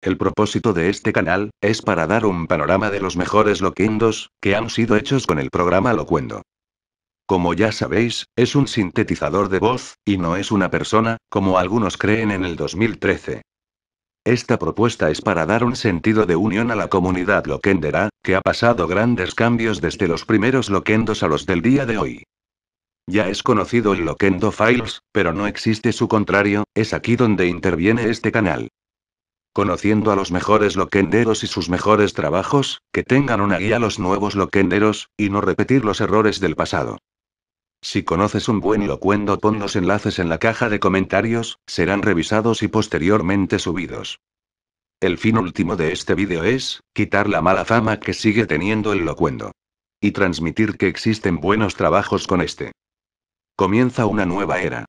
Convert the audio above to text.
El propósito de este canal, es para dar un panorama de los mejores loquendos, que han sido hechos con el programa Locuendo. Como ya sabéis, es un sintetizador de voz, y no es una persona, como algunos creen en el 2013. Esta propuesta es para dar un sentido de unión a la comunidad loquendera, que ha pasado grandes cambios desde los primeros loquendos a los del día de hoy. Ya es conocido el Loquendo Files, pero no existe su contrario, es aquí donde interviene este canal conociendo a los mejores loquenderos y sus mejores trabajos, que tengan una guía los nuevos loquenderos, y no repetir los errores del pasado. Si conoces un buen locuendo, pon los enlaces en la caja de comentarios, serán revisados y posteriormente subidos. El fin último de este vídeo es, quitar la mala fama que sigue teniendo el locuendo. Y transmitir que existen buenos trabajos con este. Comienza una nueva era.